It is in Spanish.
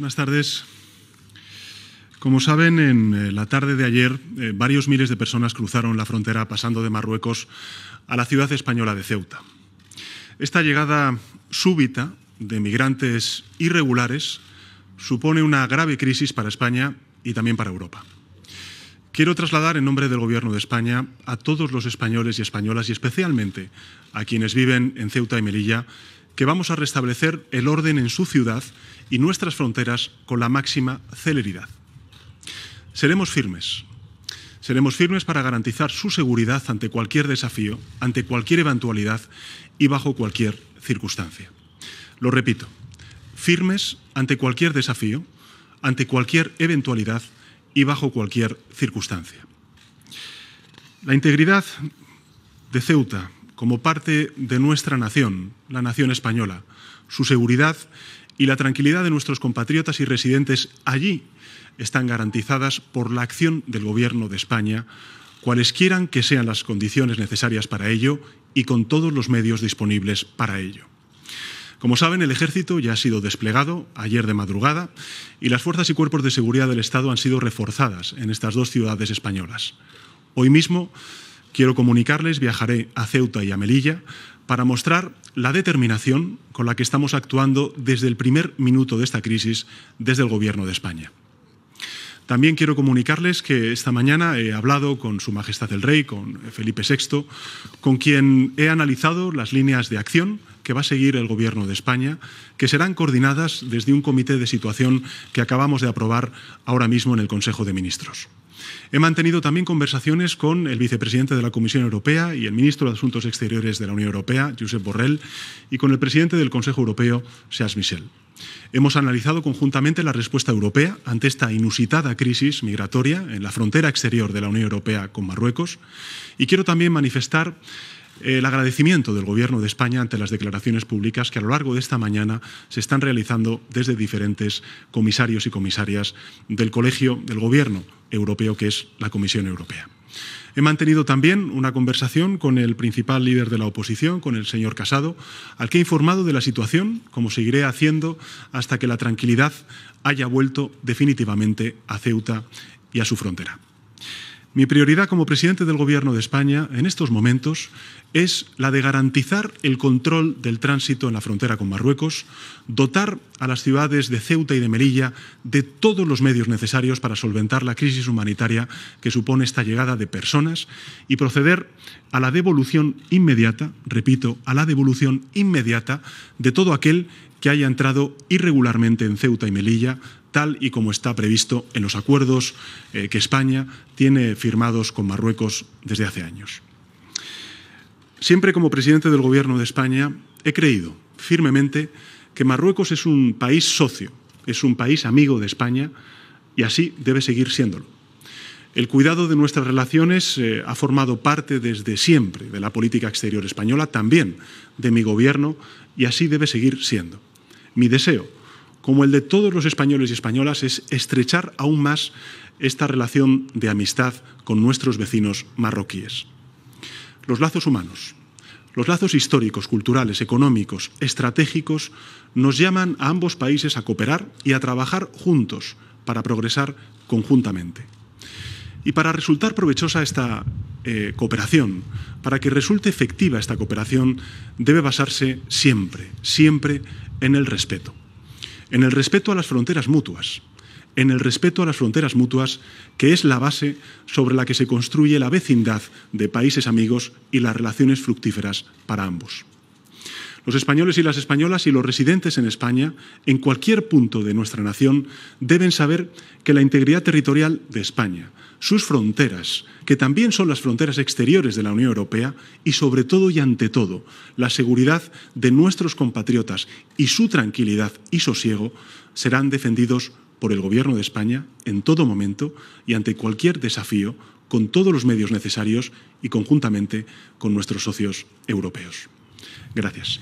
Buenas tardes. Como saben, en eh, la tarde de ayer eh, varios miles de personas cruzaron la frontera pasando de Marruecos a la ciudad española de Ceuta. Esta llegada súbita de migrantes irregulares supone una grave crisis para España y también para Europa. Quiero trasladar en nombre del Gobierno de España a todos los españoles y españolas y especialmente a quienes viven en Ceuta y Melilla que vamos a restablecer el orden en su ciudad y nuestras fronteras con la máxima celeridad. Seremos firmes. Seremos firmes para garantizar su seguridad ante cualquier desafío, ante cualquier eventualidad y bajo cualquier circunstancia. Lo repito, firmes ante cualquier desafío, ante cualquier eventualidad y bajo cualquier circunstancia. La integridad de Ceuta como parte de nuestra nación, la nación española, su seguridad y la tranquilidad de nuestros compatriotas y residentes allí están garantizadas por la acción del Gobierno de España, cualesquiera que sean las condiciones necesarias para ello y con todos los medios disponibles para ello. Como saben, el ejército ya ha sido desplegado ayer de madrugada y las fuerzas y cuerpos de seguridad del Estado han sido reforzadas en estas dos ciudades españolas. Hoy mismo quiero comunicarles, viajaré a Ceuta y a Melilla para mostrar la determinación con la que estamos actuando desde el primer minuto de esta crisis desde el Gobierno de España. También quiero comunicarles que esta mañana he hablado con Su Majestad el Rey, con Felipe VI, con quien he analizado las líneas de acción que va a seguir el Gobierno de España, que serán coordinadas desde un comité de situación que acabamos de aprobar ahora mismo en el Consejo de Ministros. He mantenido también conversaciones con el vicepresidente de la Comisión Europea y el ministro de Asuntos Exteriores de la Unión Europea, Josep Borrell, y con el presidente del Consejo Europeo, Charles Michel. Hemos analizado conjuntamente la respuesta europea ante esta inusitada crisis migratoria en la frontera exterior de la Unión Europea con Marruecos y quiero también manifestar el agradecimiento del Gobierno de España ante las declaraciones públicas que a lo largo de esta mañana se están realizando desde diferentes comisarios y comisarias del Colegio del Gobierno Europeo, que es la Comisión Europea. He mantenido también una conversación con el principal líder de la oposición, con el señor Casado, al que he informado de la situación, como seguiré haciendo hasta que la tranquilidad haya vuelto definitivamente a Ceuta y a su frontera. Mi prioridad como presidente del Gobierno de España en estos momentos es la de garantizar el control del tránsito en la frontera con Marruecos, dotar a las ciudades de Ceuta y de Melilla de todos los medios necesarios para solventar la crisis humanitaria que supone esta llegada de personas y proceder a la devolución inmediata, repito, a la devolución inmediata de todo aquel que haya entrado irregularmente en Ceuta y Melilla tal y como está previsto en los acuerdos eh, que España tiene firmados con Marruecos desde hace años. Siempre como presidente del Gobierno de España he creído firmemente que Marruecos es un país socio, es un país amigo de España y así debe seguir siéndolo. El cuidado de nuestras relaciones eh, ha formado parte desde siempre de la política exterior española, también de mi gobierno, y así debe seguir siendo. Mi deseo como el de todos los españoles y españolas, es estrechar aún más esta relación de amistad con nuestros vecinos marroquíes. Los lazos humanos, los lazos históricos, culturales, económicos, estratégicos, nos llaman a ambos países a cooperar y a trabajar juntos para progresar conjuntamente. Y para resultar provechosa esta eh, cooperación, para que resulte efectiva esta cooperación, debe basarse siempre, siempre en el respeto en el respeto a las fronteras mutuas, en el respeto a las fronteras mutuas, que es la base sobre la que se construye la vecindad de países amigos y las relaciones fructíferas para ambos. Los españoles y las españolas y los residentes en España, en cualquier punto de nuestra nación, deben saber que la integridad territorial de España, sus fronteras, que también son las fronteras exteriores de la Unión Europea, y sobre todo y ante todo, la seguridad de nuestros compatriotas y su tranquilidad y sosiego serán defendidos por el Gobierno de España en todo momento y ante cualquier desafío con todos los medios necesarios y conjuntamente con nuestros socios europeos. Gracias.